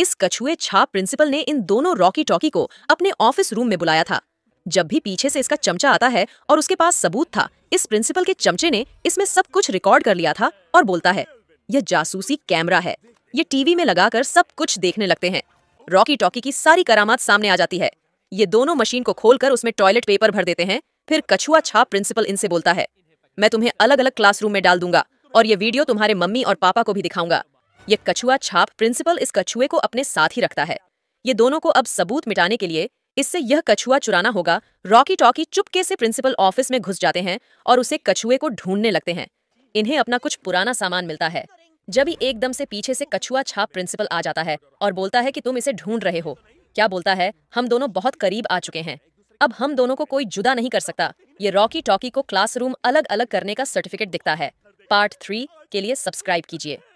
इस कछुए छाप प्रिंसिपल ने इन दोनों रॉकी टॉकी को अपने ऑफिस रूम में बुलाया था जब भी पीछे से इसका चमचा आता है और उसके पास सबूत था इस प्रिंसिपल के चमचे ने इसमें सब कुछ रिकॉर्ड कर लिया था और बोलता है यह जासूसी कैमरा है ये टीवी में लगाकर सब कुछ देखने लगते हैं रॉकी टॉकी की सारी करामात सामने आ जाती है ये दोनों मशीन को खोलकर उसमें टॉयलेट पेपर भर देते हैं फिर कछुआ छाप प्रिंसिपल इनसे बोलता है मैं तुम्हें अलग अलग क्लासरूम में डाल दूंगा और ये वीडियो तुम्हारे मम्मी और पापा को भी दिखाऊंगा ये कछुआ छाप प्रिंसिपल इस कछुए को अपने साथ ही रखता है ये दोनों को अब सबूत मिटाने के लिए इससे यह कछुआ चुराना होगा रॉकी टॉकी चुपके से प्रिंसिपल ऑफिस में घुस जाते हैं और उसे कछुए को ढूंढने लगते हैं इन्हें अपना कुछ पुराना सामान मिलता है जब ही एकदम से पीछे से कछुआ छाप प्रिंसिपल आ जाता है और बोलता है कि तुम इसे ढूंढ रहे हो क्या बोलता है हम दोनों बहुत करीब आ चुके हैं अब हम दोनों को कोई जुदा नहीं कर सकता ये रॉकी टॉकी को क्लासरूम अलग अलग करने का सर्टिफिकेट दिखता है पार्ट थ्री के लिए सब्सक्राइब कीजिए